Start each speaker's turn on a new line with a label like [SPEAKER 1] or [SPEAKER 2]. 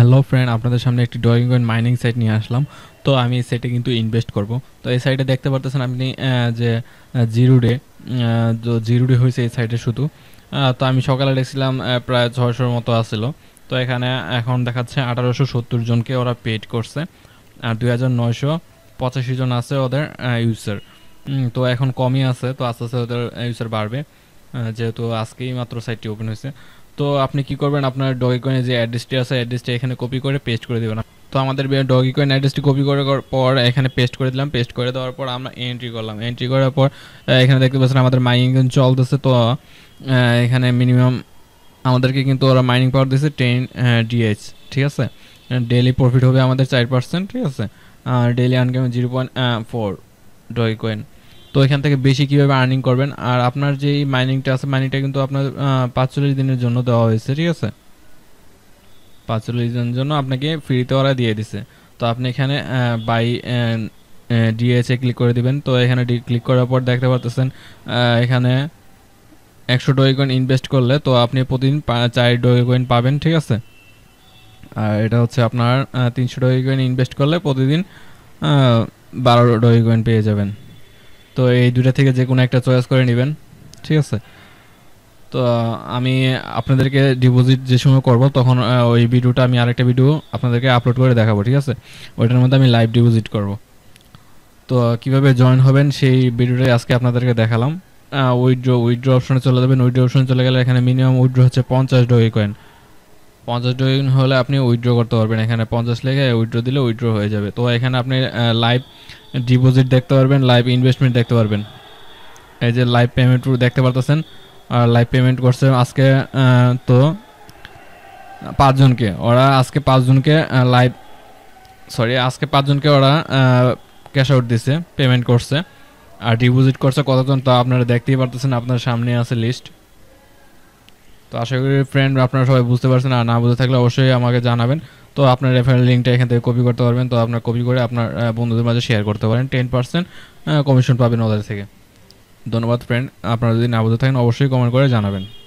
[SPEAKER 1] hello friend আপনাদের সামনে একটি ড্রয়িং অ্যান্ড মাইনিং সাইট নিয়ে আসলাম তো আমি সেটে কিন্তু ইনভেস্ট করব তো এই সাইটে দেখতে পারতেছেন আপনি যে জিরো ডে জিরো ডে হয়েছে এই সাইটে শুধু তো আমি সকালে দেখছিলাম প্রায় ছয়শোর মতো আসছিল তো এখানে এখন দেখাচ্ছে আঠারোশো সত্তর জনকে ওরা পেড করছে আর দুই হাজার নয়শো পঁচাশি জন আছে ওদের ইউসার তো এখন কমই আছে তো আস্তে আস্তে ওদের ইউসার বাড়বে যেহেতু আজকেই মাত্র সাইটটি ওপেন হয়েছে তো আপনি কি করবেন আপনার ডগি কয়েনের যে অ্যাড্রেসটি আছে অ্যাড্রেসটি এখানে কপি করে পেস্ট করে দেবেন তো আমাদের ডগি কয়েন অ্যাড্রেসটি কপি করার পর এখানে পেস্ট করে দিলাম পেস্ট করে দেওয়ার পর আমরা এন্ট্রি করলাম এন্ট্রি করার পর এখানে দেখতে পাচ্ছেন আমাদের মাইনিং চলতেছে তো এখানে মিনিমাম আমাদেরকে কিন্তু ওরা মাইনিং পাওয়ার দিয়েছে টেন ডিএইচ ঠিক আছে ডেলি প্রফিট হবে আমাদের চার পার্সেন্ট ঠিক আছে আর daily income zero point four Dogecoin তো এখান থেকে বেশি কিভাবে আর্নিং করবেন আর আপনার যে মাইনিংটা আছে মাইনিংটা কিন্তু আপনার পাঁচচল্লিশ দিনের জন্য দেওয়া হয়েছে ঠিক আছে পাঁচচল্লিশ দিনের জন্য আপনাকে ফ্রিতে ওরা দিয়ে দিছে তো আপনি এখানে বাই ডিএসএ ক্লিক করে দিবেন তো এখানে ডি ক্লিক করার পর দেখতে পারতেছেন এখানে একশো কয়েন ইনভেস্ট করলে তো আপনি প্রতিদিন চার কয়েন পাবেন ঠিক আছে আর এটা হচ্ছে আপনার তিনশো কয়েন ইনভেস্ট করলে প্রতিদিন বারো কয়েন পেয়ে যাবেন তো এই দুটা থেকে যে কোনো একটা চয়েস করে নেবেন ঠিক আছে তো আমি আপনাদেরকে ডিপোজিট যে সময় করব তখন ওই ভিডিওটা আমি আরেকটা ভিডিও আপনাদেরকে আপলোড করে দেখাবো ঠিক আছে ওইটার মধ্যে আমি লাইভ ডিপোজিট করব তো কিভাবে জয়েন হবেন সেই ভিডিওটাই আজকে আপনাদেরকে দেখালাম উইড্রো উইড্রো অপশনে চলে যাবেন উইড্রো অপশনে চলে গেলে এখানে মিনিমাম উইড্রো হচ্ছে পঞ্চাশ ডোয়ে কয়েন পঞ্চাশ ডজন হলে আপনি উইথড্র করতে পারবেন এখানে পঞ্চাশ লেখে উইথড্র দিলে উইথড্র হয়ে যাবে তো এখানে আপনি লাইভ ডিপোজিট দেখতে পারবেন লাইভ ইনভেস্টমেন্ট দেখতে পারবেন এই যে লাইভ পেমেন্ট দেখতে পারতেছেন আর লাইভ পেমেন্ট করছে আজকে তো পাঁচজনকে ওরা আজকে পাঁচজনকে লাইভ সরি আজকে পাঁচজনকে ওরা ক্যাশ আউট দিছে পেমেন্ট করছে আর ডিপোজিট করছে কতজন তো আপনারা দেখতেই পারতেছেন আপনার সামনে আছে লিস্ট তো আশা করি ফ্রেন্ড আপনারা সবাই বুঝতে পারছেন আর না বুঝে থাকলে অবশ্যই আমাকে জানাবেন তো আপনার রেফারেল লিঙ্কটা এখান থেকে কপি করতে পারবেন তো আপনার কপি করে আপনার বন্ধুদের মাঝে শেয়ার করতে পারেন টেন পার্সেন্ট কমিশন পাবেন ওদের থেকে ধন্যবাদ ফ্রেন্ড আপনারা যদি না বুঝে থাকেন অবশ্যই কমেন্ট করে জানাবেন